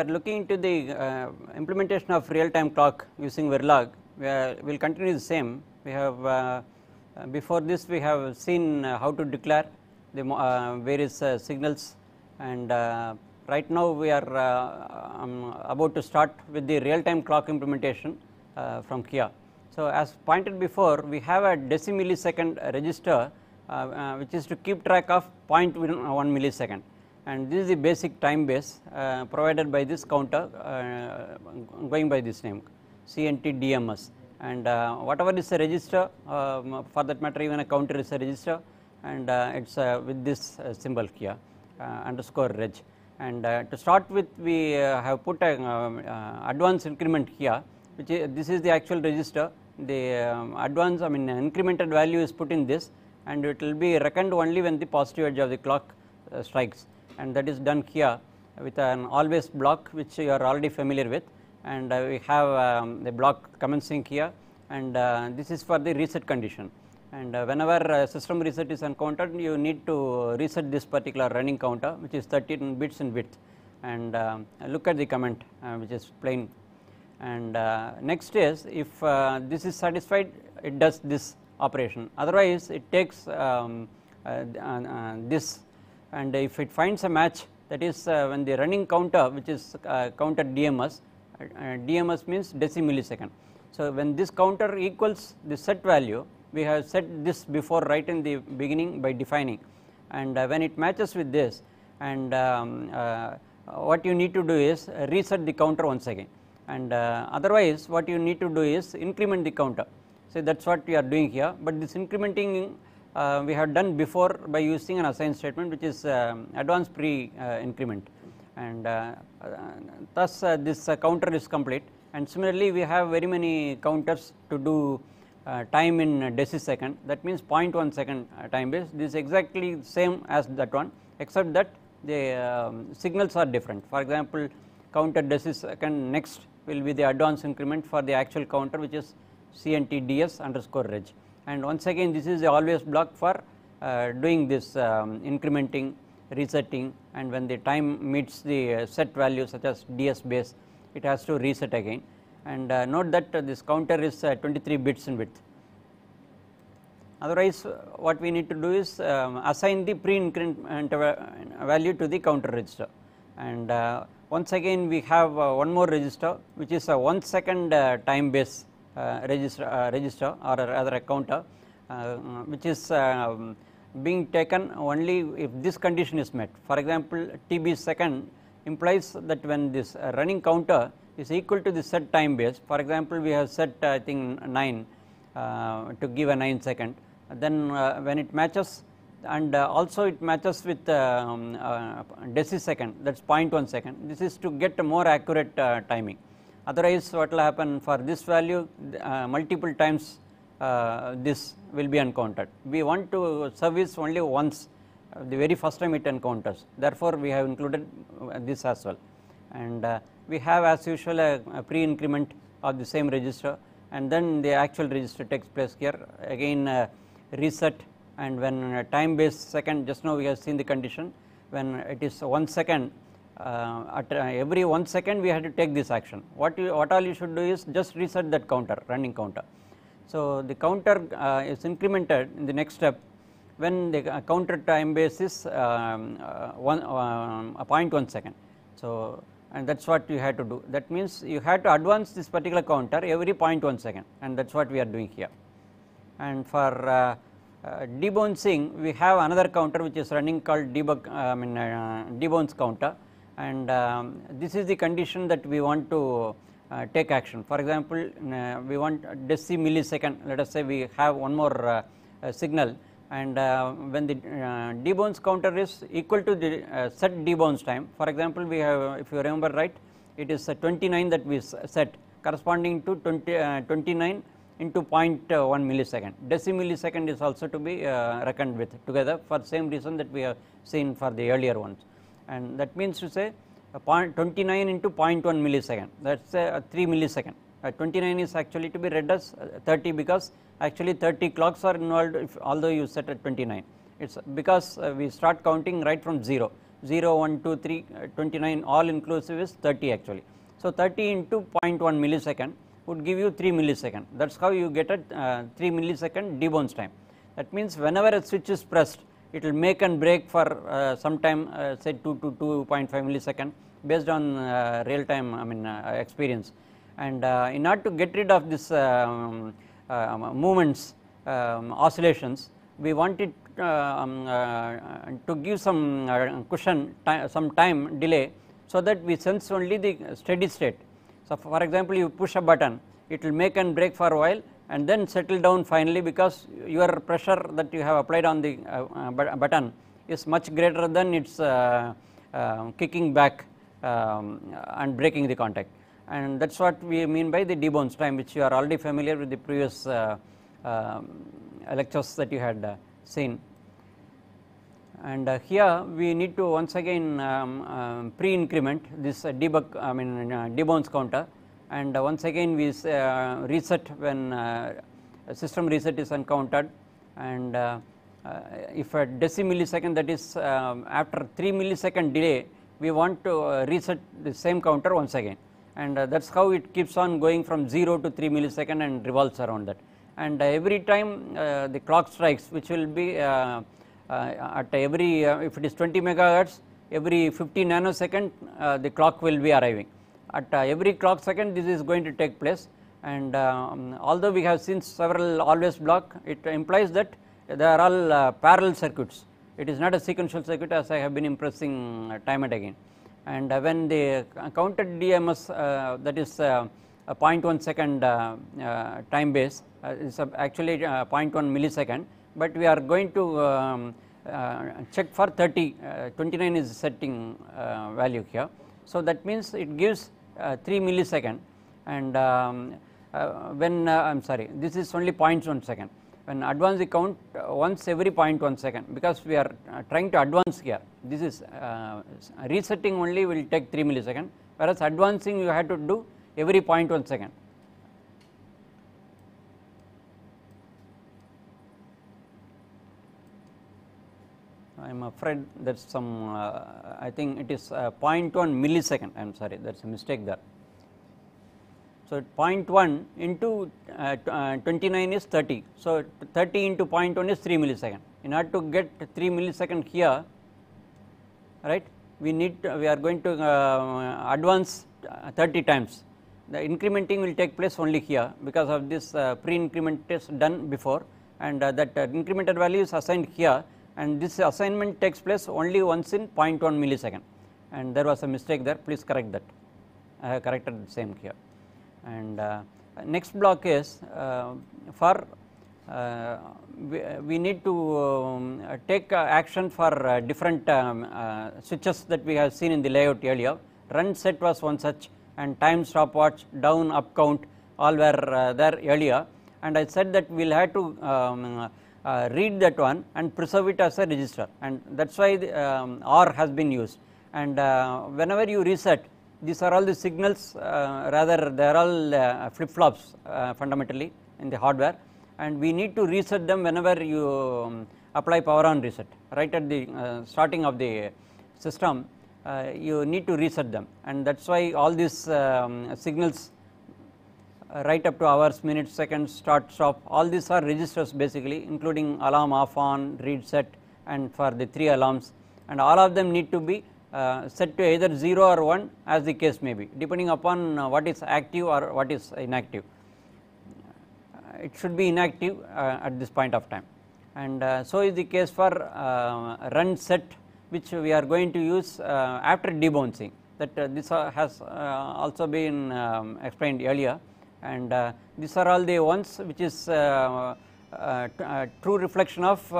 are looking into the uh, implementation of real time clock using Verilog, we will continue the same. We have uh, uh before this we have seen uh, how to declare the uh, various signals and right now we are um, about to start with the real time clock implementation from Kia. So, as pointed before we have a decimillisecond register which is to keep track of 0.1 millisecond and this is the basic time base uh, provided by this counter uh, going by this name DMS. and uh, whatever is a register um, for that matter even a counter is a register and uh, it is uh, with this uh, symbol here underscore reg and to start with we have put an um, advance increment here which is this is the actual register the um, advance I mean incremented value is put in this and it will be reckoned only when the positive edge of the clock strikes and that is done here with an always block which you are already familiar with and uh, we have um, the block commencing here and uh, this is for the reset condition and uh, whenever uh, system reset is encountered you need to reset this particular running counter which is 13 bits in width and um, look at the comment uh, which is plain and uh, next is if this is satisfied it does this operation otherwise it takes um, this and if it finds a match that is uh, when the running counter which is uh, counted DMS, uh, DMS means decimillisecond. So, when this counter equals the set value we have set this before right in the beginning by defining and when it matches with this and um, what you need to do is reset the counter once again and uh, otherwise what you need to do is increment the counter. So, that is what we are doing here, but this incrementing uh, we had done before by using an assign statement which is advance um, advanced pre increment and uh, uh, thus uh, this counter is complete and similarly we have very many counters to do time in decisecond that means 0.1 second time base this is exactly same as that one except that the um, signals are different for example counter decisecond next will be the advance increment for the actual counter which is cntds underscore reg and once again this is always block for uh, doing this um, incrementing, resetting and when the time meets the uh, set value such as DS base it has to reset again and uh, note that this counter is uh, 23 bits in width. Otherwise what we need to do is um, assign the pre-increment value to the counter register and uh, once again we have uh, one more register which is a 1 second time base uh, register, uh, register or rather a counter uh, which is um, being taken only if this condition is met. For example, TB second implies that when this running counter is equal to the set time base, for example, we have set I think 9 uh, to give a 9 second, then uh, when it matches and uh, also it matches with um, decisecond that is 0.1 second, this is to get a more accurate timing otherwise what will happen for this value uh, multiple times uh, this will be encountered. We want to service only once uh, the very first time it encounters therefore, we have included uh, this as well and uh, we have as usual a, a, pre increment of the same register and then the actual register takes place here again reset and when time based second just now we have seen the condition when it is 1 second uh, at uh, every 1 second we had to take this action. What, you, what all you should do is just reset that counter, running counter. So, the counter uh, is incremented in the next step when the uh, counter time base is um, uh, one, um, a point 1 second. So, and that is what you had to do. That means you had to advance this particular counter every point 0.1 second and that is what we are doing here. And for uh, uh, debouncing we have another counter which is running called debug I mean uh, debounce counter and um, this is the condition that we want to uh, take action. For example, uh, we want deci millisecond let us say we have one more uh, uh, signal and uh, when the debounce counter is equal to the set debounce time. For example, we have if you remember right it is 29 that we set corresponding to 20, 29 into 0.1 millisecond. Deci millisecond is also to be reckoned with together for same reason that we have seen for the earlier ones and that means to say 29 into 0.1 millisecond that is a 3 millisecond. Uh, 29 is actually to be read as uh, 30 because actually 30 clocks are involved if, although you set at 29 it is because uh, we start counting right from 0 0 1 2 3 uh, 29 all inclusive is 30 actually. So, 30 into 0.1 millisecond would give you 3 millisecond that is how you get a uh, 3 millisecond debounce time that means whenever a switch is pressed it will make and break for uh, some time uh, say 2 to 2.5 millisecond based on uh, real time I mean uh, experience. And uh, in order to get rid of this um, um movements um, oscillations, we wanted uh, um, to give some cushion time, some time delay so that we sense only the steady state. So, for example, you push a button, it will make and break for a while and then settle down finally because your pressure that you have applied on the uh, uh, button is much greater than its uh, kicking back um, and breaking the contact and that is what we mean by the debounce time which you are already familiar with the previous uh, uh, lectures that you had uh, seen. And here we need to once again um, um pre-increment this debug I mean debounce counter and uh, once again we uh, reset when uh, system reset is encountered and if a decimillisecond that is um, after 3 millisecond delay we want to reset the same counter once again and that is how it keeps on going from 0 to 3 millisecond and revolves around that and every time the clock strikes which will be at every if it is 20 megahertz every 50 nanosecond the clock will be arriving at uh, every clock second this is going to take place and um, although we have seen several always block it implies that they are all uh, parallel circuits it is not a sequential circuit as I have been impressing uh, time and again and uh, when the counted DMS uh, that is uh, a 0.1 second time base is actually uh, 0.1 millisecond but we are going to um, check for 30 29 is setting value here. So that means it gives uh, 3 millisecond and um, uh, when uh, I am sorry this is only 0.1 second when advance we count once every 0.1 second because we are trying to advance here this is resetting only will take 3 millisecond whereas advancing you have to do every 0.1 second I am afraid that is some, uh, I think it is uh, 0.1 millisecond, I am sorry that is a mistake there. So, 0.1 into uh, uh, 29 is 30. So, 30 into 0.1 is 3 millisecond. In order to get 3 millisecond here, right, we need to, we are going to uh, advance uh, 30 times. The incrementing will take place only here because of this pre-increment test done before and that incremented value is assigned here and this assignment takes place only once in 0.1 millisecond and there was a mistake there please correct that I have corrected the same here and uh, next block is uh, for uh, we, we, need to um, take uh, action for uh, different um, uh, switches that we have seen in the layout earlier run set was one such and time stopwatch down up count all were there earlier and I said that we will have to um, uh, read that one and preserve it as a register and that is why the, um, R has been used and uh, whenever you reset these are all the signals uh, rather they are all uh, flip flops uh, fundamentally in the hardware and we need to reset them whenever you um, apply power on reset right at the uh, starting of the system you need to reset them and that is why all these um, signals right up to hours, minutes, seconds, start, stop all these are registers basically including alarm off on, read set and for the 3 alarms and all of them need to be uh, set to either 0 or 1 as the case may be depending upon uh, what is active or what is inactive. Uh, it should be inactive uh, at this point of time and uh, so is the case for uh, run set which we are going to use after debouncing that this has also been um, explained earlier and uh, these are all the ones which is uh, uh, true reflection of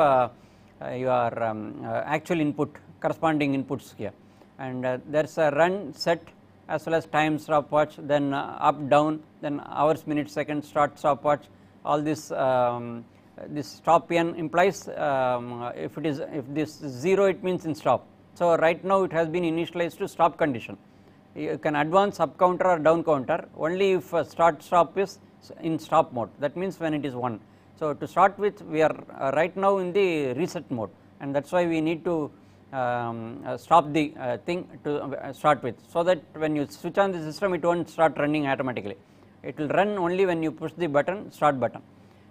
your um, actual input corresponding inputs here and there is a run set as well as time stopwatch then up down then hours minutes seconds start stopwatch all this um, this stop n implies um, if it is if this 0 it means in stop. So, right now it has been initialized to stop condition you can advance up counter or down counter only if start stop is in stop mode that means when it is 1. So, to start with we are uh, right now in the reset mode and that is why we need to um, uh, stop the uh, thing to uh, start with. So, that when you switch on the system it will not start running automatically, it will run only when you push the button start button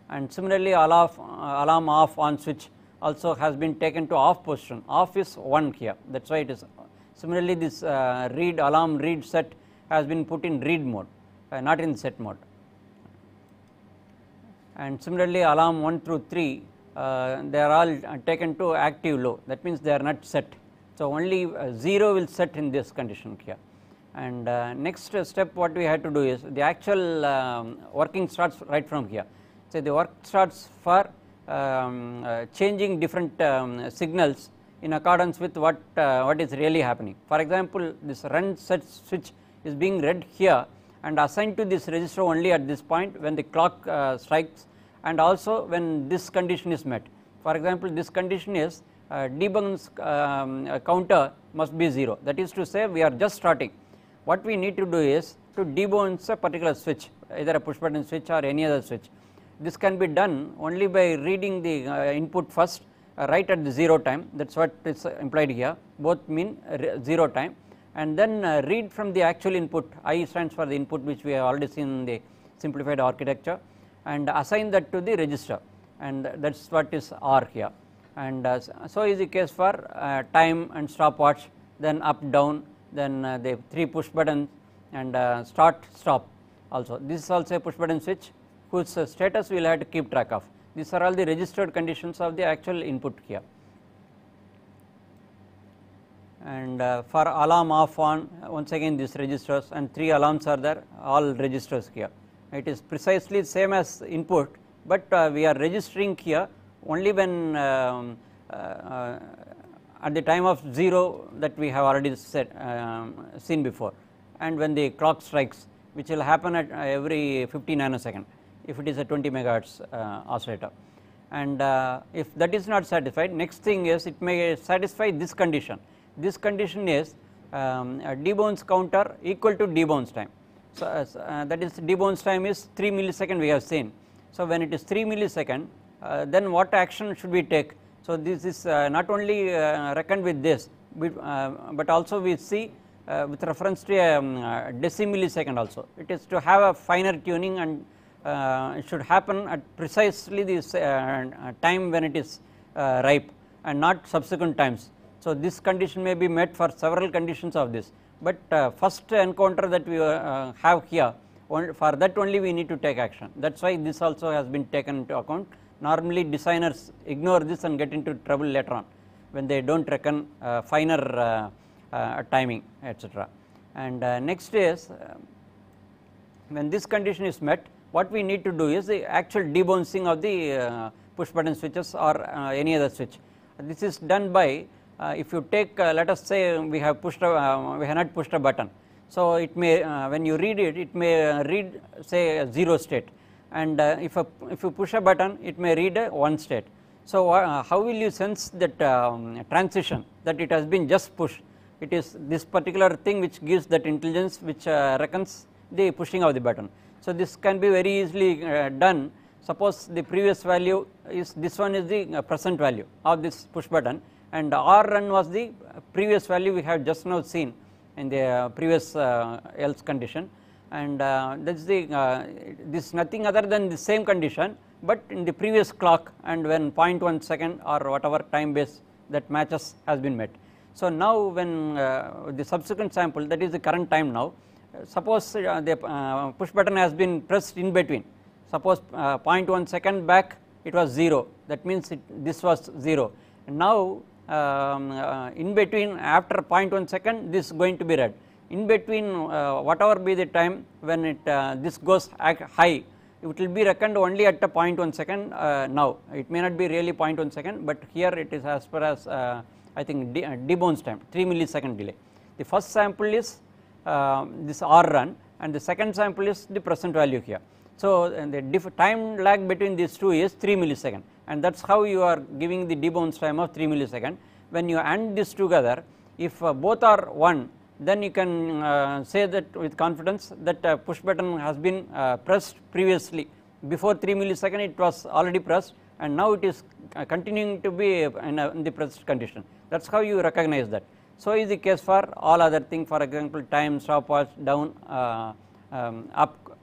and similarly off, uh, alarm off on switch also has been taken to off position, off is 1 here that is why it is Similarly, this uh, read alarm read set has been put in read mode uh, not in set mode and similarly alarm 1 through 3 uh, they are all uh, taken to active low that means they are not set. So, only uh, 0 will set in this condition here and uh, next step what we had to do is the actual um, working starts right from here. So, the work starts for um, changing different um, signals in accordance with what, uh, what is really happening. For example, this run set switch is being read here and assigned to this register only at this point when the clock uh, strikes and also when this condition is met. For example, this condition is uh, um, counter must be 0 that is to say we are just starting. What we need to do is to debounce a particular switch either a push button switch or any other switch. This can be done only by reading the uh, input first uh, right at the 0 time that is what is implied here both mean 0 time and then uh, read from the actual input I stands for the input which we have already seen in the simplified architecture and assign that to the register and that is what is R here and uh, so is the case for time and stopwatch then up down then the 3 push buttons and start stop also this is also a push button switch whose status we will have to keep track of these are all the registered conditions of the actual input here. And uh, for alarm off on once again these registers and 3 alarms are there all registers here. It is precisely same as input, but uh, we are registering here only when um, uh, uh, at the time of 0 that we have already set, um, seen before and when the clock strikes which will happen at uh, every 50 nanosecond if it is a 20 megahertz uh, oscillator. And uh, if that is not satisfied next thing is it may satisfy this condition. This condition is um, debounce counter equal to debounce time. So, uh, that is debounce time is 3 millisecond we have seen. So, when it is 3 millisecond then what action should we take? So, this is not only reckoned with this but also we see with reference to a um, decimillisecond also. It is to have a finer tuning and uh, it should happen at precisely this uh, time when it is uh, ripe and not subsequent times. So, this condition may be met for several conditions of this, but first encounter that we have here for that only we need to take action. That is why this also has been taken into account. Normally designers ignore this and get into trouble later on when they do not reckon uh, finer uh, uh, timing etc. And next is when this condition is met what we need to do is the actual debouncing of the uh, push button switches or uh, any other switch. This is done by uh, if you take let us say we have pushed a, we have not pushed a button. So, it may when you read it it may read say 0 state and if, a, if you push a button it may read a 1 state. So, uh, how will you sense that um, transition that it has been just pushed? It is this particular thing which gives that intelligence which uh, reckons the pushing of the button. So, this can be very easily uh, done suppose the previous value is this one is the uh, present value of this push button and Rn was the previous value we have just now seen in the uh, previous uh, else condition and uh, that is the uh, this nothing other than the same condition, but in the previous clock and when 0.1 second or whatever time base that matches has been met. So, now when uh, the subsequent sample that is the current time now suppose uh, the uh, push button has been pressed in between, suppose uh, 0.1 second back it was 0 that means it, this was 0. And now um, uh, in between after 0.1 second this is going to be red in between uh, whatever be the time when it uh, this goes high it will be reckoned only at the 0.1 second now it may not be really 0.1 second but here it is as far as I think debounce debones time 3 millisecond delay. The first sample is um, this R run and the second sample is the present value here. So, the time lag between these two is 3 millisecond and that is how you are giving the debounce time of 3 millisecond. When you add this together if uh, both are 1 then you can uh, say that with confidence that uh, push button has been uh, pressed previously before 3 millisecond it was already pressed and now it is uh, continuing to be in, a, in the pressed condition that is how you recognize that. So, is the case for all other things for example, time, stopwatch, down, uh, um, up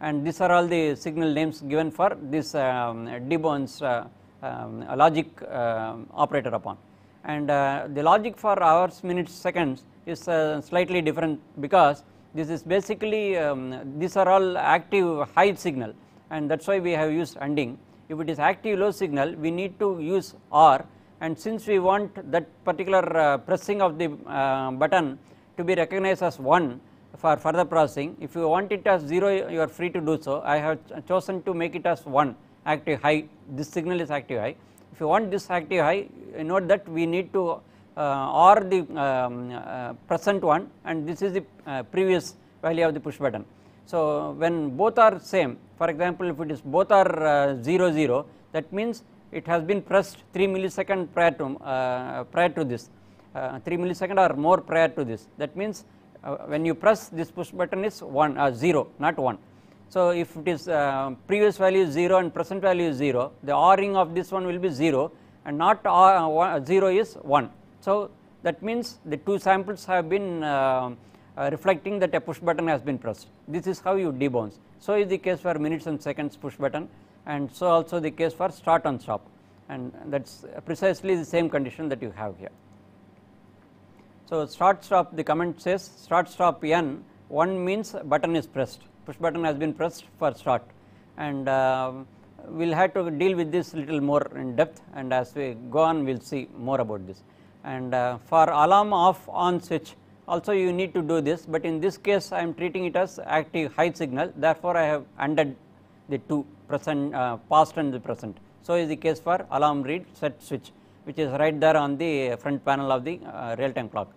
and these are all the signal names given for this um, De uh, um, logic uh, operator upon. And uh, the logic for hours, minutes, seconds is uh, slightly different because this is basically um, these are all active high signal and that is why we have used ending. If it is active low signal we need to use OR and since we want that particular uh, pressing of the uh, button to be recognized as 1 for further processing, if you want it as 0 you are free to do so. I have ch chosen to make it as 1 active high, this signal is active high. If you want this active high, note that we need to uh, or the um, uh, present one and this is the uh, previous value of the push button. So, when both are same for example, if it is both are uh, 0 0 that means it has been pressed 3 millisecond prior to uh, prior to this uh, 3 millisecond or more prior to this that means uh, when you press this push button is 1 uh, 0 not 1 so if it is uh, previous value is 0 and present value is 0 the r ring of this one will be 0 and not r, uh, 0 is 1 so that means the two samples have been uh, reflecting that a push button has been pressed this is how you debounce so is the case for minutes and seconds push button and so also the case for start on stop and that is precisely the same condition that you have here. So, start stop the comment says start stop n 1 means button is pressed push button has been pressed for start and uh, um, we will have to deal with this little more in depth and as we go on we will see more about this. And uh, for alarm off on switch also you need to do this, but in this case I am treating it as active high signal therefore, I have added the two present uh, past and the present. So, is the case for alarm read set switch which is right there on the front panel of the uh, real time clock.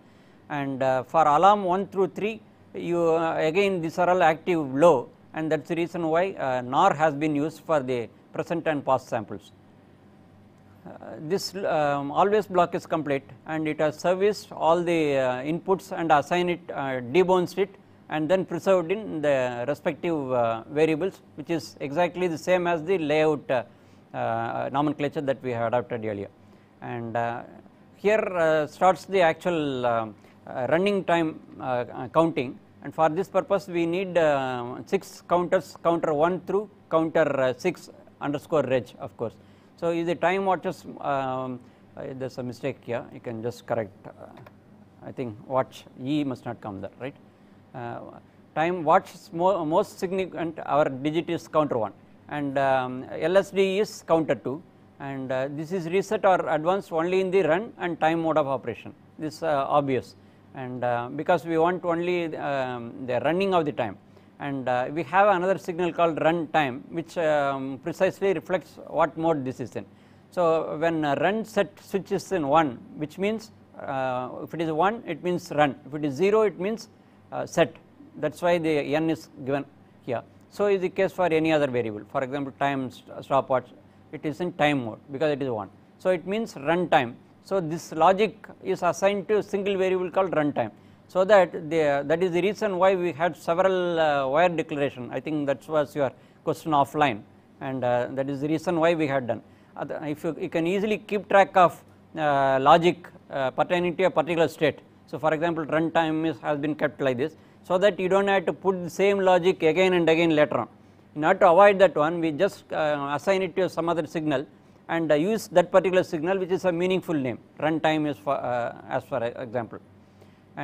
And uh, for alarm 1 through 3 you uh, again these are all active low and that is the reason why uh, NOR has been used for the present and past samples. Uh, this um, always block is complete and it has serviced all the inputs and assigned it debounced it and then preserved in the respective uh, variables which is exactly the same as the layout uh, uh nomenclature that we have adopted earlier. And uh, here uh, starts the actual running time counting and for this purpose we need 6 counters counter 1 through counter 6 underscore reg of course. So, is the time watches um, there is a mistake here you can just correct I think watch E must not come there right. Uh, time what's most significant our digit is counter 1 and um, LSD is counter 2 and uh, this is reset or advanced only in the run and time mode of operation this uh, obvious and uh, because we want only um, the running of the time and uh, we have another signal called run time which um, precisely reflects what mode this is in. So, when run set switches in 1 which means uh, if it is 1 it means run if it is 0 it means uh, set that is why the n is given here. So, is the case for any other variable for example, time stopwatch it is in time mode because it is 1. So, it means run time. So, this logic is assigned to a single variable called run time. So, that the that is the reason why we had several uh, wire declaration I think that was your question offline and uh, that is the reason why we had done. if you, you, can easily keep track of uh, logic uh, pertaining to a particular state so, for example, run time is has been kept like this so that you do not have to put the same logic again and again later on. In order to avoid that one we just uh, assign it to some other signal and uh, use that particular signal which is a meaningful name run time is for uh, as for uh, example.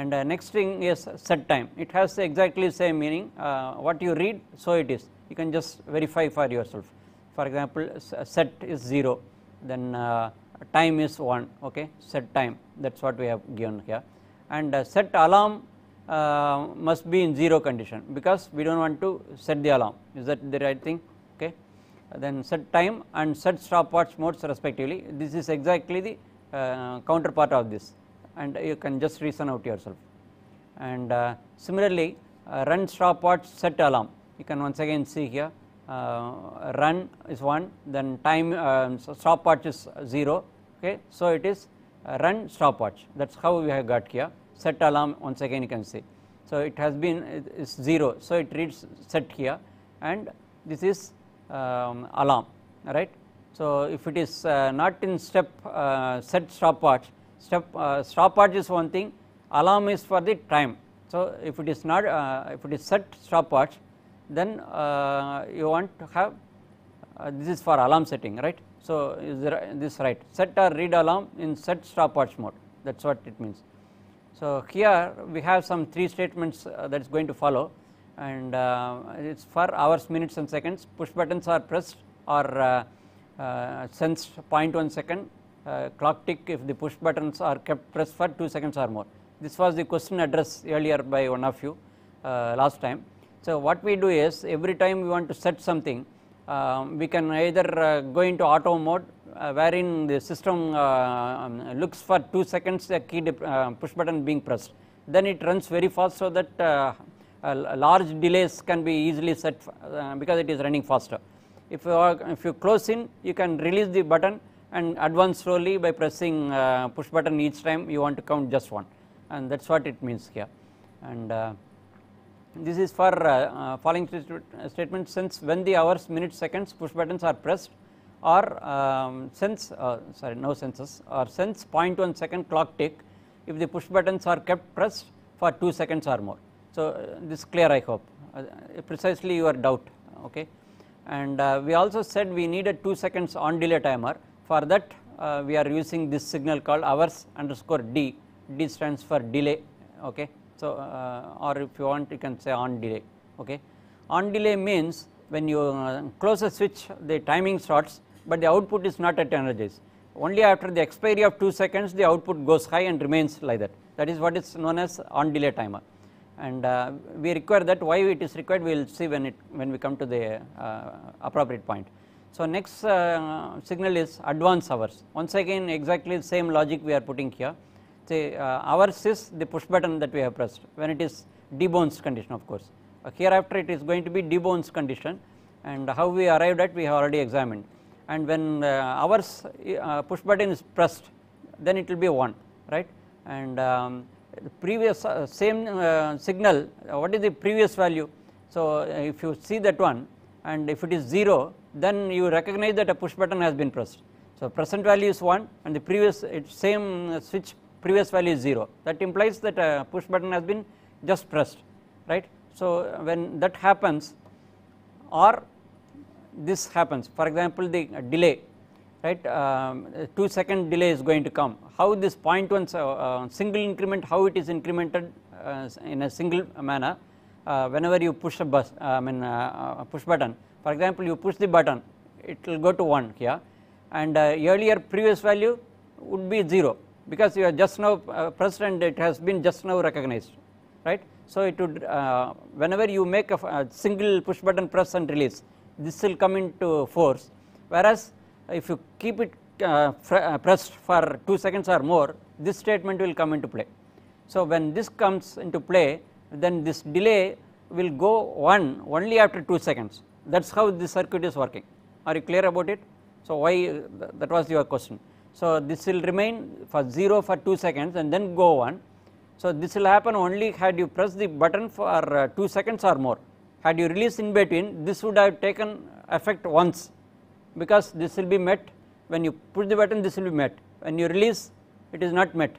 And uh, next thing is set time it has exactly the same meaning uh, what you read so it is you can just verify for yourself. For example, set is 0 then time is 1 okay set time that is what we have given here and uh, set alarm uh, must be in 0 condition because we do not want to set the alarm is that the right thing okay. Then set time and set stopwatch modes respectively this is exactly the uh, counterpart of this and you can just reason out yourself. And uh, similarly uh, run stopwatch set alarm you can once again see here uh, run is 1 then time uh, um, stopwatch is 0 okay. So it is run stopwatch that is how we have got here set alarm once again you can say. So, it has been 0. So, it reads set here and this is um, alarm right. So, if it is uh, not in step uh, set stopwatch step uh, stopwatch is one thing alarm is for the time. So, if it is not uh, if it is set stopwatch then uh, you want to have uh, this is for alarm setting right. So, is this right set or read alarm in set stopwatch mode that is what it means. So, here we have some 3 statements uh, that is going to follow and uh, it is for hours, minutes and seconds push buttons are pressed or uh, uh sensed 0.1 second uh, clock tick if the push buttons are kept pressed for 2 seconds or more. This was the question addressed earlier by one of you uh, last time. So, what we do is every time we want to set something um, we can either uh, go into auto mode uh, wherein the system uh, um, looks for 2 seconds a key push button being pressed then it runs very fast so that uh, uh, large delays can be easily set uh, because it is running faster. If you, are, if you close in you can release the button and advance slowly by pressing push button each time you want to count just one and that is what it means here and this is for uh, uh, following statement since when the hours, minutes, seconds push buttons are pressed or um, since uh, sorry no senses or since 0.1 second clock tick if the push buttons are kept pressed for 2 seconds or more. So, this clear I hope precisely your doubt okay and uh, we also said we need a 2 seconds on delay timer for that uh, we are using this signal called hours underscore d d stands for delay okay so, uh, or if you want you can say on delay. Okay. On delay means when you uh, close a switch the timing starts, but the output is not at energized. Only after the expiry of 2 seconds the output goes high and remains like that. That is what is known as on delay timer and uh, we require that why it is required we will see when it when we come to the uh, appropriate point. So, next uh, signal is advance hours once again exactly the same logic we are putting here See, uh, ours is the push button that we have pressed when it is debones condition of course. Uh, hereafter it is going to be debones condition and how we arrived at we have already examined and when uh, ours push button is pressed then it will be 1 right and um, previous uh, same uh, signal uh, what is the previous value. So, if you see that one and if it is 0 then you recognize that a push button has been pressed. So, present value is 1 and the previous same switch previous value is 0 that implies that uh, push button has been just pressed right. So, when that happens or this happens for example, the delay right um, 2 second delay is going to come how this 0.1 uh, uh, single increment how it is incremented uh, in a single manner uh, whenever you push a bus uh, I mean push button for example you push the button it will go to 1 here and earlier previous value would be 0 because you are just now uh, president it has been just now recognized right. So it would uh, whenever you make a, a, single push button press and release this will come into force whereas if you keep it uh, uh, pressed for 2 seconds or more this statement will come into play. So when this comes into play then this delay will go on only after 2 seconds that is how this circuit is working are you clear about it. So why that was your question. So, this will remain for 0 for 2 seconds and then go on. So, this will happen only had you press the button for uh, 2 seconds or more. Had you released in between this would have taken effect once because this will be met when you push the button this will be met when you release it is not met.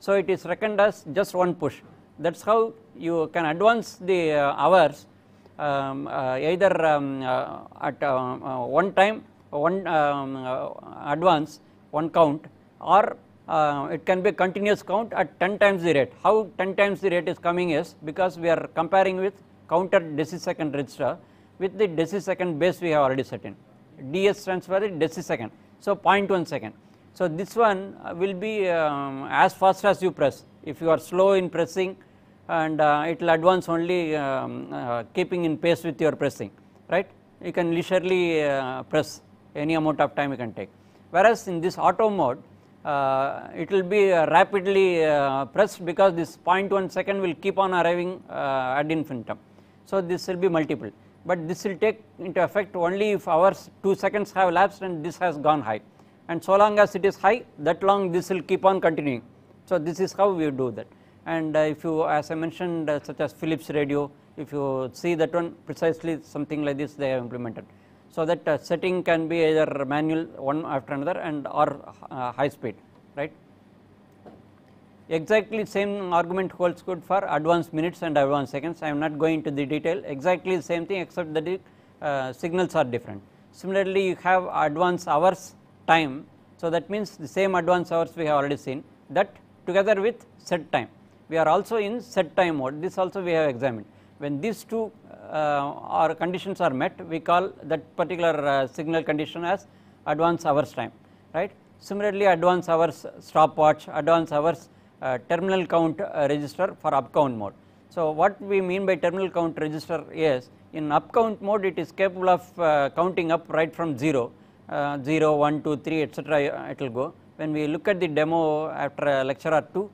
So, it is reckoned as just one push that is how you can advance the uh, hours um, uh, either um, uh, at uh, uh, one time one um, advance one count or uh, it can be continuous count at 10 times the rate. How 10 times the rate is coming is because we are comparing with counter decisecond register with the decisecond base we have already set in. DS stands for the decisecond, so 0.1 second. So this one uh, will be um, as fast as you press. If you are slow in pressing and uh, it will advance only um, uh, keeping in pace with your pressing, right. You can leisurely uh, press any amount of time you can take whereas in this auto mode uh, it will be uh, rapidly uh, pressed because this 0.1 second will keep on arriving uh, at infinitum. So, this will be multiple, but this will take into effect only if our 2 seconds have elapsed and this has gone high and so long as it is high that long this will keep on continuing. So, this is how we do that and uh, if you as I mentioned uh, such as Philips radio if you see that one precisely something like this they have implemented so that uh, setting can be either manual one after another and or uh, high speed right. Exactly same argument holds good for advanced minutes and advanced seconds I am not going into the detail exactly the same thing except that the uh, signals are different. Similarly you have advanced hours time so that means the same advanced hours we have already seen that together with set time we are also in set time mode this also we have examined when these two uh, conditions are met, we call that particular uh, signal condition as advance hours time, right. Similarly, advance hours stopwatch, advance hours uh, terminal count uh, register for up count mode. So, what we mean by terminal count register is in up count mode it is capable of uh, counting up right from 0, uh, 0, 1, 2, 3 etc. it will go. When we look at the demo after a lecture or 2,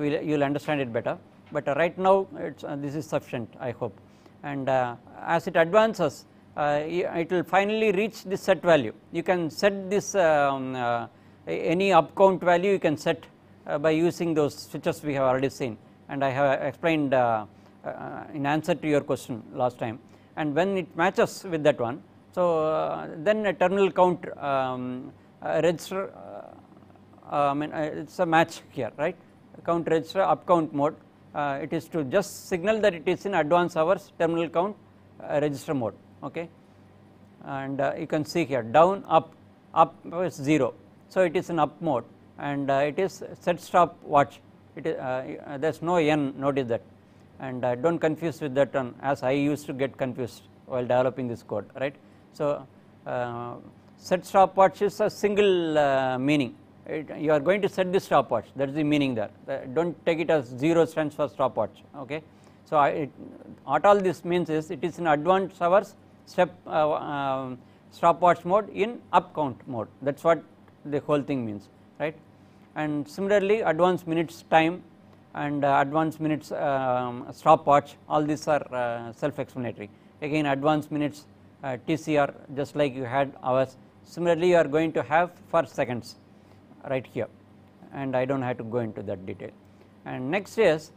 we'll, you will understand it better but right now uh, this is sufficient I hope and uh, as it advances uh, it will finally reach this set value. You can set this um, any up count value you can set by using those switches we have already seen and I have explained in answer to your question last time and when it matches with that one. So, then a terminal count um, register I mean it is a match here right count register up count mode uh, it is to just signal that it is in advance hours terminal count uh, register mode okay and uh, you can see here down up up is 0 so it is in up mode and uh, it is set stop watch it is uh, there is no n notice that and uh, do not confuse with that one as I used to get confused while developing this code right. So uh, set stop watch is a single meaning it, you are going to set the stopwatch that is the meaning there uh, do not take it as 0 stands for stopwatch ok. So, I, it, what all this means is it is in advanced hours step uh, uh, stopwatch mode in up count mode that is what the whole thing means right. And similarly advanced minutes time and uh, advanced minutes um, stopwatch all these are uh, self explanatory again advanced minutes uh, TCR just like you had hours similarly you are going to have for seconds right here and I do not have to go into that detail. And next is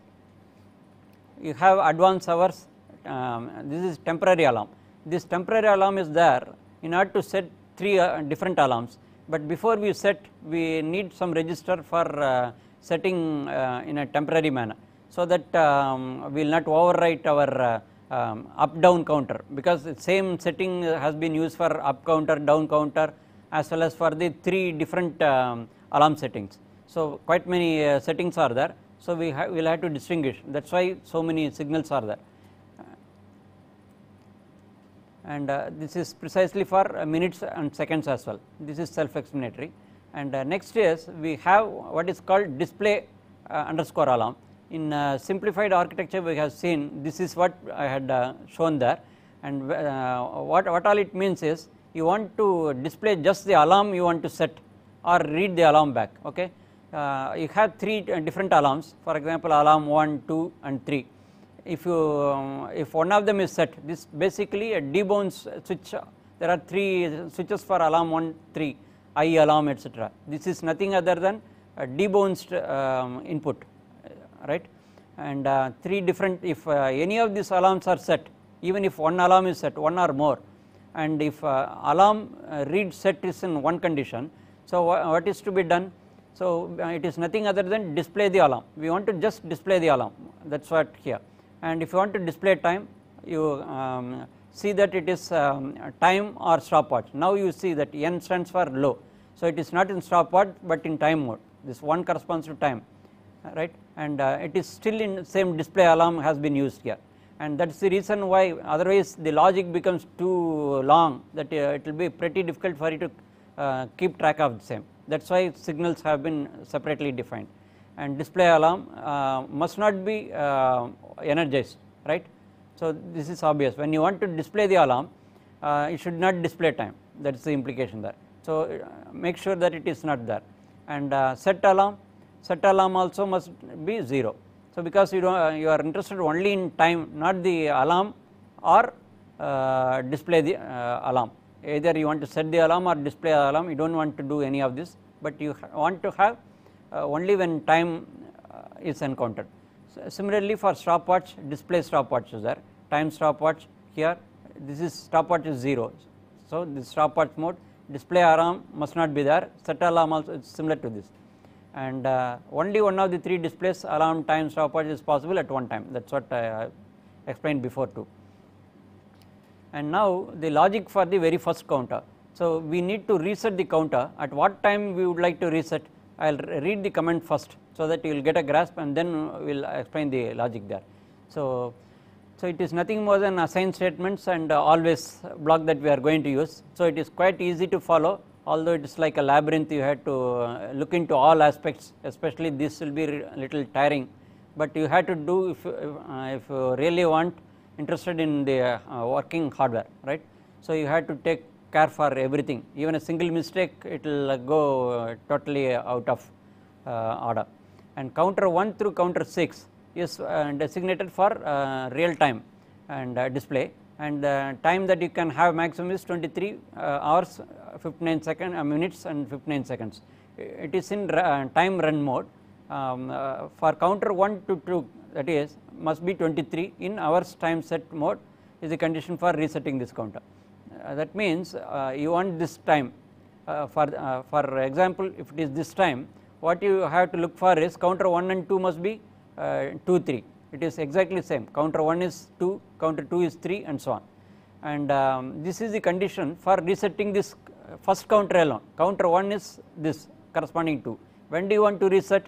you have advance hours um, this is temporary alarm. This temporary alarm is there in order to set three uh, different alarms, but before we set we need some register for uh, setting uh, in a temporary manner. So, that um, we will not overwrite our uh, um, up down counter because the same setting has been used for up counter down counter as well as for the three different um, alarm settings. So, quite many uh, settings are there. So, we will have to distinguish that is why so many signals are there and uh, this is precisely for uh, minutes and seconds as well. This is self explanatory and uh, next is we have what is called display uh, underscore alarm. In uh, simplified architecture we have seen this is what I had shown there and what, what all it means is you want to display just the alarm you want to set or read the alarm back okay. Uh, you have 3 uh, different alarms for example alarm 1, 2 and 3. If you um, if one of them is set this basically a debounced switch uh, there are 3 switches for alarm 1, 3 I alarm etc. This is nothing other than a debounced um, input right and uh, 3 different if uh, any of these alarms are set even if one alarm is set one or more and if uh, alarm read set is in one condition so, what is to be done? So, uh, it is nothing other than display the alarm, we want to just display the alarm that is what here and if you want to display time you um, see that it is um, time or stopwatch. Now, you see that n stands for low. So, it is not in stopwatch, but in time mode this one corresponds to time uh, right and uh, it is still in same display alarm has been used here and that is the reason why otherwise the logic becomes too long that uh, it will be pretty difficult for you to uh, keep track of the same that is why signals have been separately defined and display alarm uh, must not be uh, energized right. So, this is obvious when you want to display the alarm it should not display time that is the implication there. So, make sure that it is not there and set alarm set alarm also must be 0. So, because you, you are interested only in time not the alarm or uh, display the uh, alarm either you want to set the alarm or display alarm you do not want to do any of this, but you want to have uh, only when time uh, is encountered. So, similarly for stopwatch display stopwatch is there time stopwatch here this is stopwatch is 0. So, this stopwatch mode display alarm must not be there set alarm also is similar to this and uh, only one of the 3 displays alarm time stopwatch is possible at one time that is what I, I explained before too and now the logic for the very first counter. So, we need to reset the counter at what time we would like to reset I will read the comment first so that you will get a grasp and then we will explain the logic there. So, so it is nothing more than assign statements and always block that we are going to use. So, it is quite easy to follow although it is like a labyrinth you had to uh, look into all aspects especially this will be little tiring, but you had to do if, if uh, you really want interested in the uh, working hardware, right. So, you had to take care for everything even a single mistake it will uh, go uh, totally out of order and counter 1 through counter 6 is designated for real time and display and time that you can have maximum is 23 hours 59 seconds minutes and 59 seconds it is in time run mode um, for counter 1 to 2 that is must be 23 in hours time set mode is the condition for resetting this counter. Uh, that means uh, you want this time uh, for uh, for example if it is this time what you have to look for is counter 1 and 2 must be uh, 2 3 it is exactly same counter 1 is 2 counter 2 is 3 and so on and um, this is the condition for resetting this uh, first counter alone counter 1 is this corresponding to when do you want to reset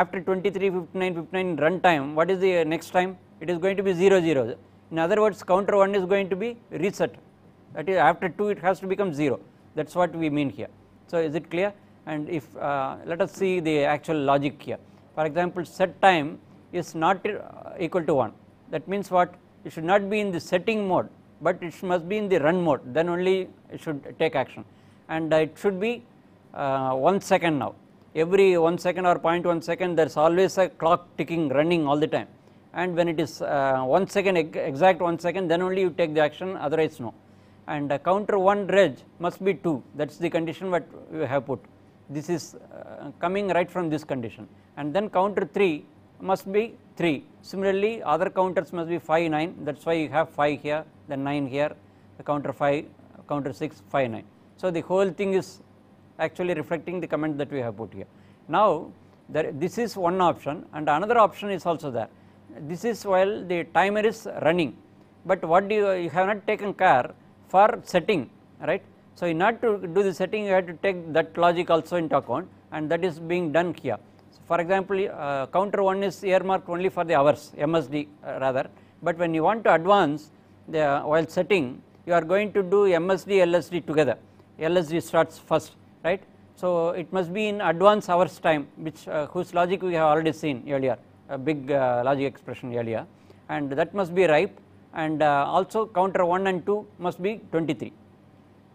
after 23, 59, 59 run time, what is the next time? It is going to be 0, 0. In other words, counter 1 is going to be reset. That is after 2 it has to become 0. That is what we mean here. So, is it clear? And if uh, let us see the actual logic here. For example, set time is not uh, equal to 1. That means what? It should not be in the setting mode, but it must be in the run mode. Then only it should take action. And uh, it should be uh, 1 second now every 1 second or 0.1 second there is always a clock ticking running all the time and when it is uh, 1 second exact 1 second then only you take the action otherwise no and uh, counter 1 dredge must be 2 that is the condition what you have put this is uh, coming right from this condition and then counter 3 must be 3 similarly other counters must be 5 9 that is why you have 5 here then 9 here the counter 5 counter 6 5 9 so the whole thing is actually reflecting the comment that we have put here. Now, there, this is one option and another option is also there. This is while the timer is running, but what do you, you have not taken care for setting right. So, in order to do the setting you have to take that logic also into account and that is being done here. So, for example, uh, counter 1 is earmarked only for the hours MSD uh, rather, but when you want to advance the, uh, while setting you are going to do MSD LSD together LSD starts first right. So, it must be in advance hours time which uh, whose logic we have already seen earlier a big uh, logic expression earlier and that must be ripe and uh, also counter 1 and 2 must be 23.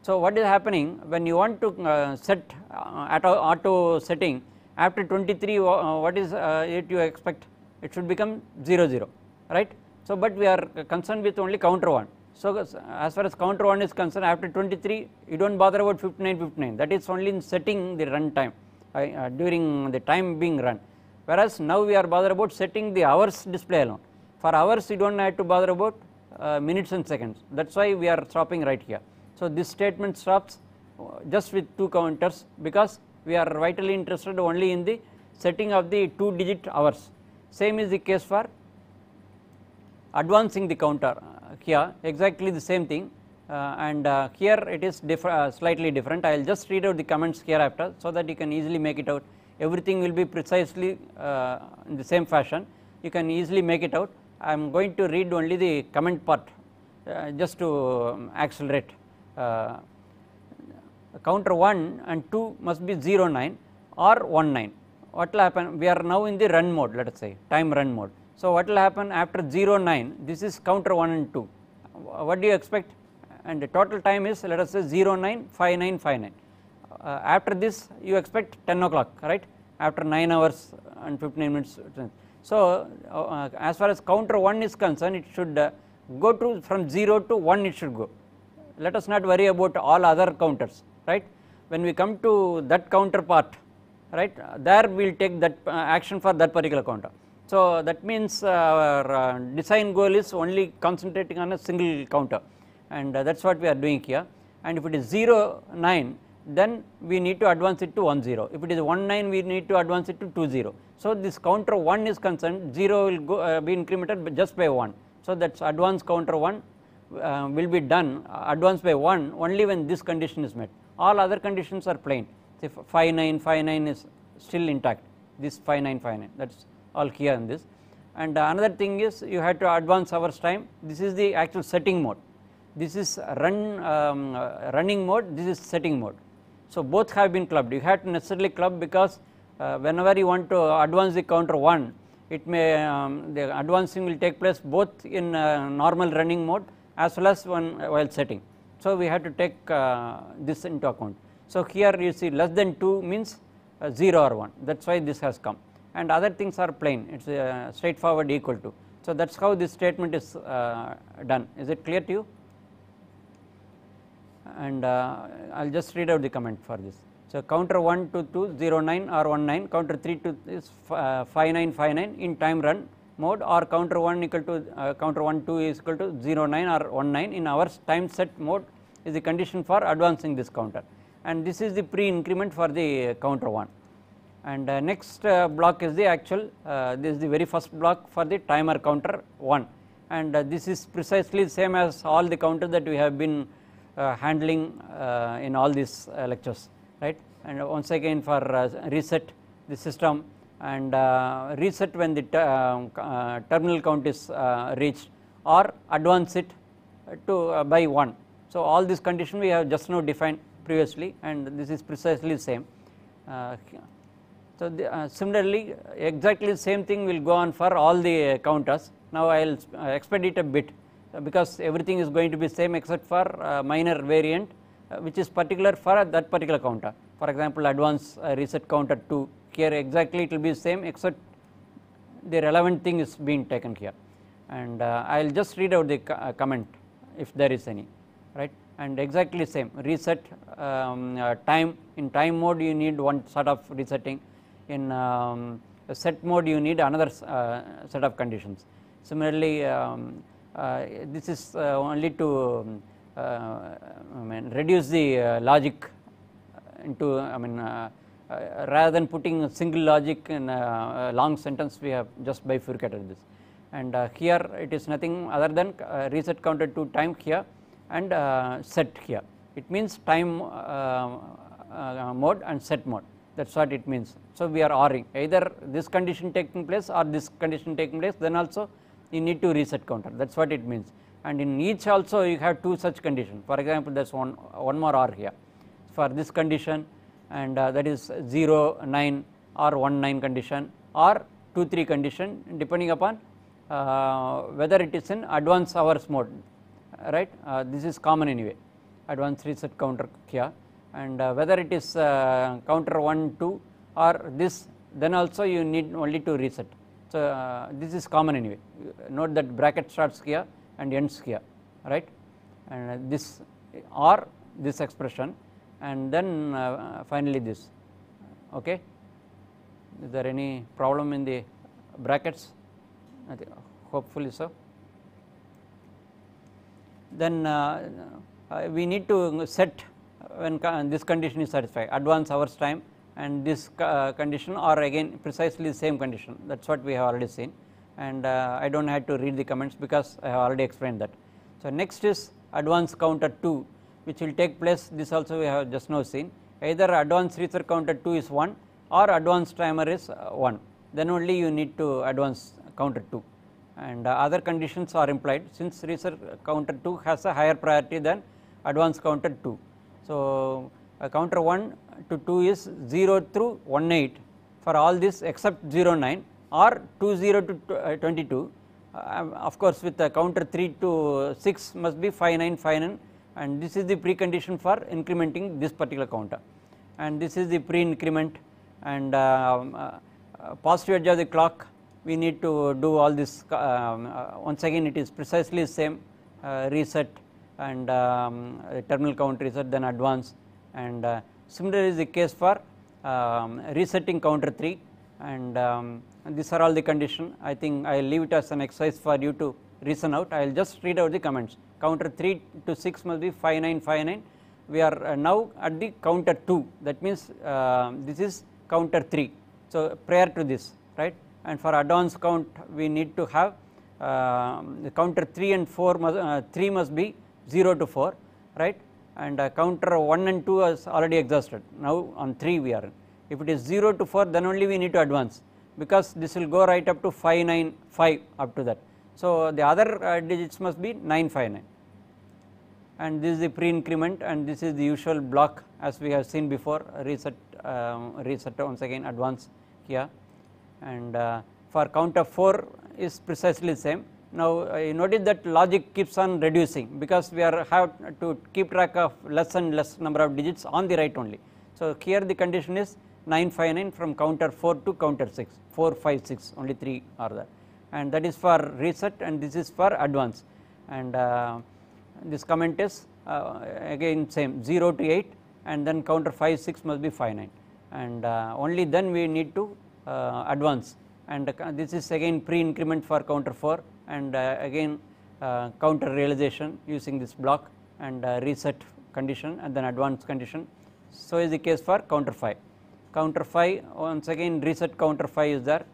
So, what is happening when you want to uh, set uh, at auto setting after 23 uh, what is it you expect it should become 0 0 right. So, but we are concerned with only counter 1 so, as far as counter 1 is concerned after 23 you do not bother about 59 59 that is only in setting the run time uh, uh, during the time being run whereas now we are bothered about setting the hours display alone for hours you do not have to bother about uh, minutes and seconds that is why we are stopping right here. So, this statement stops uh, just with 2 counters because we are vitally interested only in the setting of the 2 digit hours same is the case for advancing the counter here exactly the same thing uh, and uh, here it is diff uh, slightly different I will just read out the comments here after so that you can easily make it out everything will be precisely in the same fashion you can easily make it out I am going to read only the comment part just to um, accelerate counter 1 and 2 must be 09 or 19 what will happen we are now in the run mode let us say time run mode so, what will happen after 0 9 this is counter 1 and 2 what do you expect and the total time is let us say 0 9 5 9 5 9 uh, after this you expect 10 o'clock right after 9 hours and 15 minutes. So, uh, as far as counter 1 is concerned it should uh, go to from 0 to 1 it should go let us not worry about all other counters right when we come to that counter part right there we will take that uh, action for that particular counter so, that means uh, our uh, design goal is only concentrating on a single counter and uh, that is what we are doing here and if it is 0 9 then we need to advance it to 1 0 if it is 1 9 we need to advance it to 2 0. So, this counter 1 is concerned 0 will go, uh, be incremented just by 1. So, that is advance counter 1 uh, will be done advanced by 1 only when this condition is met all other conditions are plain say 5 9 5 9 is still intact this 5 9 5 9 that is all clear in this. And another thing is you had to advance hours time, this is the actual setting mode, this is run um, uh, running mode, this is setting mode. So, both have been clubbed, you had to necessarily club because uh, whenever you want to advance the counter 1, it may um, the advancing will take place both in uh, normal running mode as well as when uh, while setting. So, we had to take uh, this into account. So, here you see less than 2 means 0 or 1 that is why this has come and other things are plain it is uh, straightforward equal to. So, that is how this statement is uh, done is it clear to you and I uh, will just read out the comment for this. So, counter 1 to 2 0 9 or 9, counter 3 to is uh, 5959 in time run mode or counter 1 equal to uh, counter 1 2 is equal to 0 9 or nine in hours time set mode is the condition for advancing this counter and this is the pre increment for the counter 1 and uh, next uh, block is the actual uh, this is the very first block for the timer counter 1 and uh, this is precisely same as all the counter that we have been uh, handling uh, in all these lectures right and once again for reset the system and reset when the terminal count is reached or advance it to by 1. So, all this condition we have just now defined previously and this is precisely same. So, the, uh, similarly exactly the same thing will go on for all the counters. Now, I will uh, expand it a bit uh, because everything is going to be same except for uh, minor variant uh, which is particular for that particular counter. For example, advanced reset counter 2 here exactly it will be same except the relevant thing is being taken here and I will just read out the comment if there is any right and exactly same reset um, time in time mode you need one sort of resetting in um, set mode you need another uh, set of conditions. Similarly, um, uh, this is uh, only to um, I mean reduce the logic into I mean uh, rather than putting a single logic in a, a, long sentence we have just bifurcated this and uh, here it is nothing other than uh, reset counted to time here and set here it means time mode and set mode that is what it means. So, we are ORing either this condition taking place or this condition taking place then also you need to reset counter that is what it means and in each also you have two such condition for example there is one, one more OR here for this condition and uh, that is 0 9 or 1 9 condition or 2 3 condition depending upon uh, whether it is in advanced hours mode right uh, this is common anyway advanced reset counter here and uh, whether it is uh, counter 1, 2 or this then also you need only to reset. So, uh, this is common anyway note that bracket starts here and ends here right and this or this expression and then uh, finally this okay. Is there any problem in the brackets? hopefully so. Then uh, uh, we need to set when this condition is satisfied advance hours time and this uh, condition or again precisely the same condition that is what we have already seen and uh, I do not have to read the comments because I have already explained that. So, next is advance counter 2 which will take place this also we have just now seen either advance reacher counter 2 is 1 or advance timer is uh, 1 then only you need to advance counter 2 and other conditions are implied since reacher counter 2 has a higher priority than advance counter 2 so, uh, counter 1 to 2 is 0 through 1 8. for all this except 0 09 or 2 0 to uh, 22 um, of course with the counter 3 to 6 must be 9. and this is the precondition for incrementing this particular counter and this is the pre increment and um, uh, uh, positive edge of the clock we need to do all this um, uh, once again it is precisely same uh, reset and um, terminal counter reset then advance and uh, similar is the case for um, resetting counter 3 and, um, these are all the condition I think I will leave it as an exercise for you to reason out I will just read out the comments counter 3 to 6 must be 5959 we are uh, now at the counter 2 that means uh, this is counter 3 so prior to this right and for advance count we need to have um, the counter 3 and 4 must, uh, 3 must be 0 to 4 right and uh, counter 1 and 2 is already exhausted now on 3 we are in. If it is 0 to 4 then only we need to advance because this will go right up to 595 up to that. So, the other uh, digits must be 959 and this is the pre increment and this is the usual block as we have seen before reset um, reset once again advance here and uh, for counter 4 is precisely same now, you notice that logic keeps on reducing because we are have to keep track of less and less number of digits on the right only. So, here the condition is 959 from counter 4 to counter 6, 4, 5, 6 only 3 are there and that is for reset and this is for advance and uh, this comment is uh, again same 0 to 8 and then counter 5, 6 must be finite, and uh, only then we need to uh, advance and uh, this is again pre increment for counter 4 and uh, again uh, counter realization using this block and uh, reset condition and then advanced condition. So, is the case for counter 5. Counter 5 once again reset counter 5 is there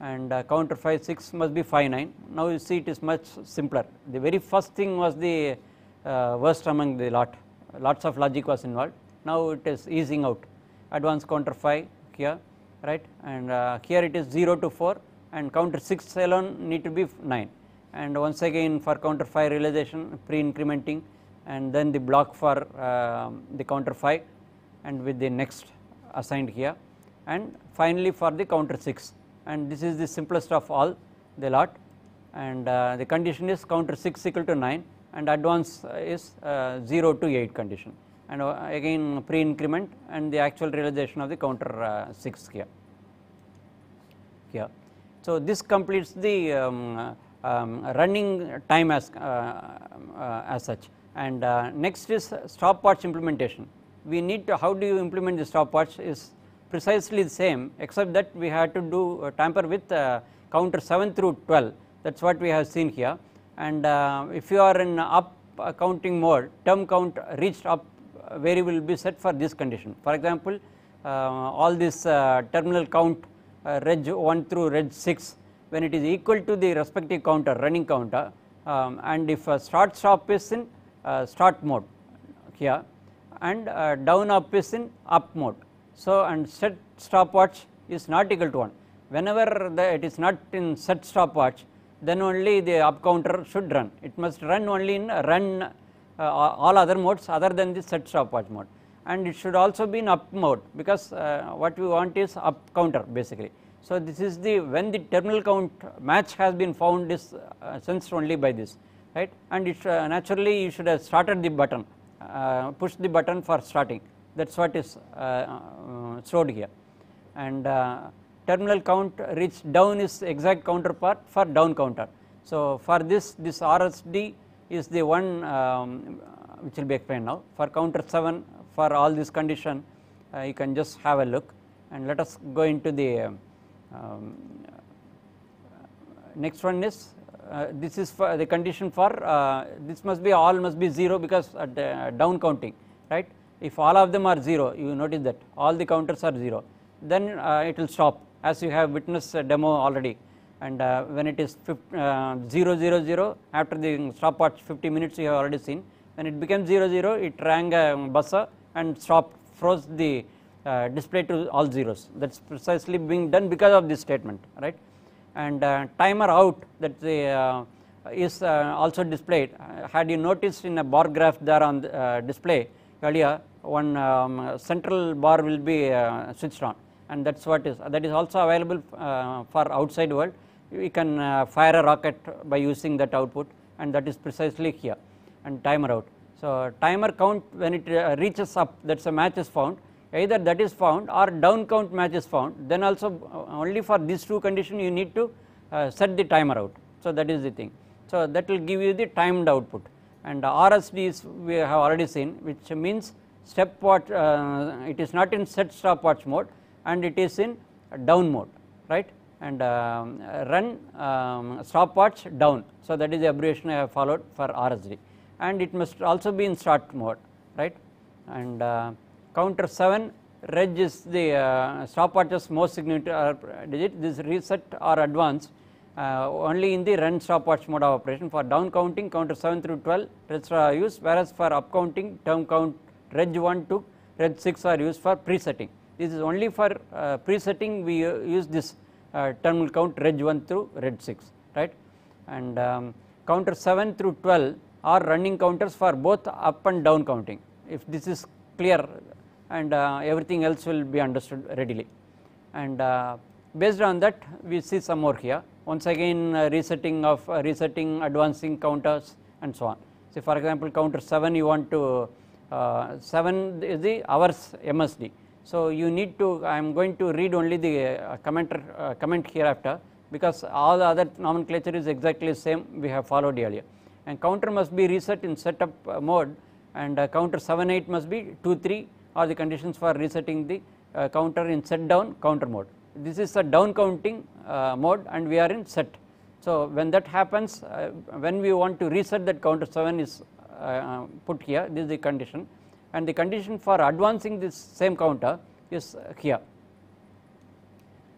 and counter 5 6 must be 5 9. Now, you see it is much simpler the very first thing was the worst among the lot lots of logic was involved. Now, it is easing out advanced counter 5 here right and here it is 0 to 4 and counter 6 alone need to be 9 and once again for counter 5 realization pre incrementing and then the block for uh, the counter 5 and with the next assigned here and finally for the counter 6 and this is the simplest of all the lot and uh, the condition is counter 6 equal to 9 and advance is uh, 0 to 8 condition and uh, again pre increment and the actual realization of the counter uh, 6 here here so, this completes the um, um, running time as, uh, uh, as such and uh, next is stopwatch implementation. We need to how do you implement the stopwatch is precisely the same except that we had to do tamper with counter 7 through 12 that is what we have seen here and if you are in up counting mode term count reached up variable will be set for this condition. For example, uh, all this uh, terminal count uh, reg 1 through reg 6 when it is equal to the respective counter running counter um, and if start stop is in uh, start mode here and uh, down up is in up mode. So, and set stopwatch is not equal to 1 whenever the, it is not in set stopwatch then only the up counter should run it must run only in run uh, all other modes other than the set stopwatch mode and it should also be in up mode because uh, what we want is up counter basically. So, this is the when the terminal count match has been found is uh, sensed only by this right and it uh, naturally you should have started the button uh, push the button for starting that is what is uh, uh, showed here and uh, terminal count reached down is exact counterpart for down counter. So, for this this RSD is the one um, which will be explained now for counter 7 for all this condition uh, you can just have a look and let us go into the um, um uh, next one is uh, this is for the condition for uh, this must be all must be 0 because at uh, uh, down counting right if all of them are 0 you notice that all the counters are 0 then it will stop as you have witnessed demo already and when it is 0, 0 0 after the stopwatch 50 minutes you have already seen when it becomes 0 0 it rang a buzzer and stop froze the uh, display to all zeros that is precisely being done because of this statement right and uh, timer out that the, uh, is uh, also displayed uh, had you noticed in a bar graph there on the, uh, display earlier one um, central bar will be switched on and that is what is that is also available for outside world we can fire a rocket by using that output and that is precisely here and timer out so, timer count when it uh, reaches up that is a match is found either that is found or down count match is found then also uh, only for these two condition you need to uh, set the timer out. So, that is the thing. So, that will give you the timed output and RSD is we have already seen which means step watch uh, it is not in set stop watch mode and it is in down mode right and um, run um, stopwatch down. So, that is the abbreviation I have followed for RSD and it must also be in start mode right and uh, counter 7 reg is the uh, stopwatches most significant uh, digit this reset or advance uh, only in the run stopwatch mode of operation for down counting counter 7 through 12 regs are used whereas for up counting term count reg 1 to reg 6 are used for presetting. This is only for uh, presetting we uh, use this uh, terminal count reg 1 through reg 6 right and um, counter 7 through 12 or running counters for both up and down counting. If this is clear and uh, everything else will be understood readily. And uh, based on that we see some more here once again uh, resetting of uh, resetting advancing counters and so on. So, for example counter 7 you want to uh, 7 is the hours MSD. So you need to I am going to read only the uh, commenter, comment hereafter because all the other nomenclature is exactly same we have followed earlier and counter must be reset in setup uh, mode and uh, counter 7 8 must be 2 3 are the conditions for resetting the uh, counter in set down counter mode. This is a down counting mode and we are in set. So, when that happens when we want to reset that counter 7 is put here this is the condition and the condition for advancing this same counter is here.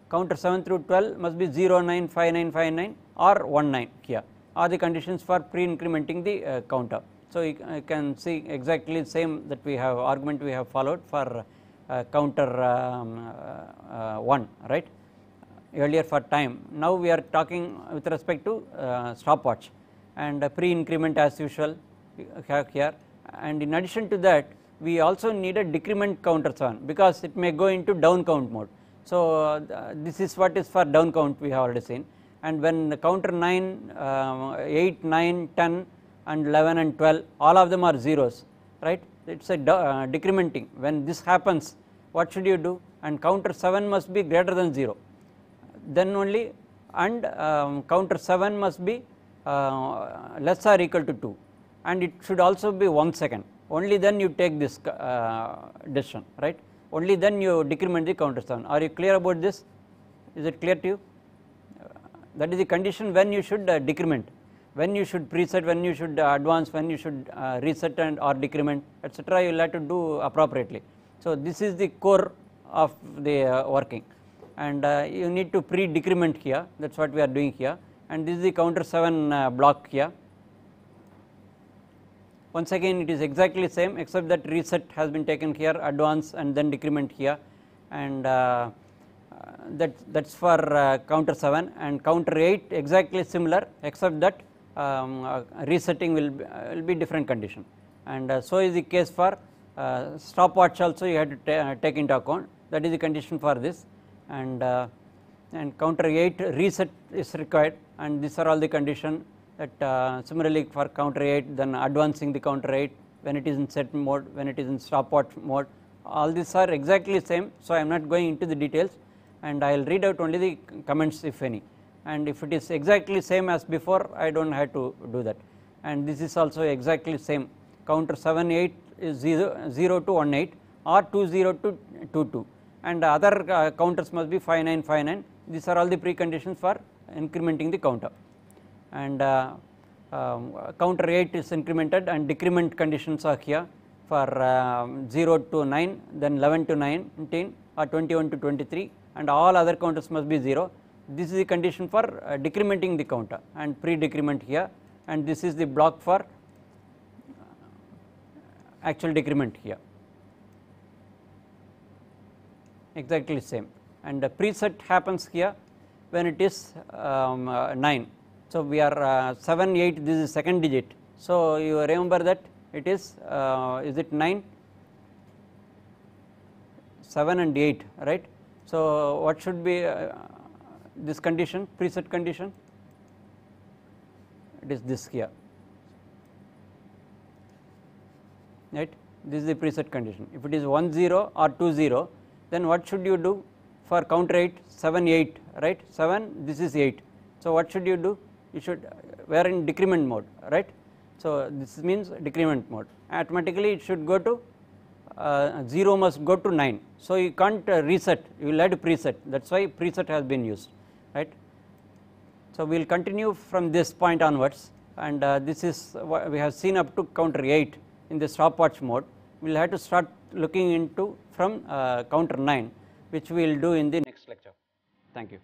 Counter 7 through 12 must be 095959 or 19 here are the conditions for pre-incrementing the uh, counter. So, you can see exactly same that we have argument we have followed for uh, counter um, uh, 1 right earlier for time. Now, we are talking with respect to stopwatch and pre-increment as usual have here and in addition to that we also need a decrement counter on because it may go into down count mode. So, uh, this is what is for down count we have already seen and when counter 9, um, 8, 9, 10 and 11 and 12 all of them are zeros right it is a uh, decrementing when this happens what should you do and counter 7 must be greater than 0 then only and um, counter 7 must be uh, less or equal to 2 and it should also be 1 second only then you take this uh, decision right only then you decrement the counter 7 are you clear about this is it clear to you that is the condition when you should uh, decrement, when you should preset, when you should uh, advance, when you should uh, reset and or decrement etc. you will have to do appropriately. So, this is the core of the uh, working and uh, you need to pre decrement here that is what we are doing here and this is the counter 7 uh, block here. Once again it is exactly same except that reset has been taken here advance and then decrement here and that that is for uh, counter 7 and counter 8 exactly similar except that um, uh, resetting will be, uh, will be different condition and so is the case for stopwatch also you have to take into account that is the condition for this and and counter 8 reset is required and these are all the condition that uh, similarly for counter 8 then advancing the counter 8 when it is in set mode when it is in stopwatch mode all these are exactly same so I am not going into the details and I will read out only the comments if any and if it is exactly same as before I do not have to do that and this is also exactly same counter 7 8 is 0, 0 to 1 8 or 2 0 to 2 2 and other uh, counters must be 5 9 5 9 these are all the preconditions for incrementing the counter and uh, um, counter 8 is incremented and decrement conditions are here for uh, 0 to 9 then 11 to 19 or 21 to 23 and all other counters must be 0. This is the condition for uh, decrementing the counter and pre-decrement here and this is the block for uh, actual decrement here exactly same and the preset happens here when it is um, uh, 9. So, we are uh, 7 8 this is second digit. So, you remember that it is uh, is it 9 7 and 8 right so, what should be uh, this condition preset condition it is this here right this is the preset condition if it is 1 0 or 2 0 then what should you do for counter rate 7 8 right 7 this is 8 so what should you do you should uh, we are in decrement mode right so this means decrement mode automatically it should go to uh, 0 must go to 9. So, you can't uh, reset, you will add preset that is why preset has been used right. So, we will continue from this point onwards and uh, this is what we have seen up to counter 8 in the stopwatch mode. We will have to start looking into from counter 9 which we will do in the next lecture. Thank you.